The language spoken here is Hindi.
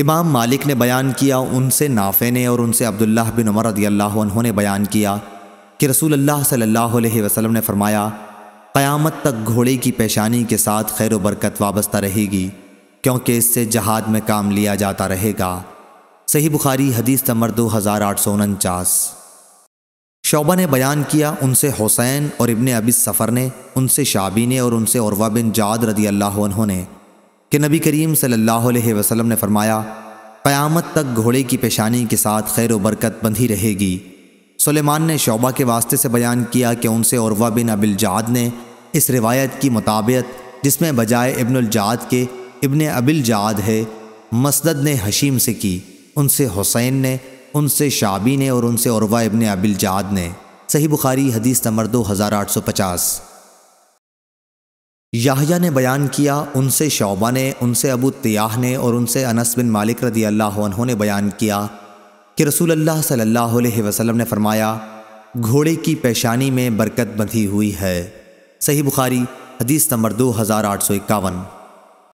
इमाम मालिक ने बयान किया उनसे नाफे ने और उनसे अब्दुल्लाह बिन उमर अल्लाह ने बयान किया कि रसूल अल्लाह सल्लल्लाहु अलैहि वसल्लम ने फरमाया क़यामत तक घोड़े की पेशानी के साथ खैर बरकत वाबस्ता रहेगी क्योंकि इससे जहाद में काम लिया जाता रहेगा सही बुखारी हदीस नंबर दो हज़ार आठ सौ उनचास शोबा ने बयान किया उनसे हुसैन और इबन अबिस सफ़र ने उनसे शाबी ने और उनसे औरवा बिन जाद रदी अल्लाह ने कि नबी करीम सल्लल्लाहु अलैहि वसल्लम ने फरमाया क़यामत तक घोड़े की पेशानी के साथ खैर व बरकत बंधी रहेगी सुलेमान ने शोबा के वास्ते से बयान किया कि उनसे औरवा बिन अबिलजाद ने इस रिवायत की मुताबियत जिसमें बजाय इब्नजाद के इबन अबिलजाद है मसदद ने हशीम से की उनसे हुसैन ने उनसे शाबी ने और उनसे औरवा इबन अबिलजाद ने सही बुखारी हदीस नंबर दो हज़ार आठ सौ पचास याहिया ने बयान किया उनसे शौबा ने उनसे अबू तयाह ने और उनसे अनस बिन मालिक रदी अल्लाह ने बयान किया कि रसूल अल्लाह सल्लल्लाहु अलैहि वसल्लम ने फरमाया घोड़े की पेशानी में बरकत बंधी हुई है सही बुखारी हदीस नंबर दो हज़ार आठ सौ इक्यावन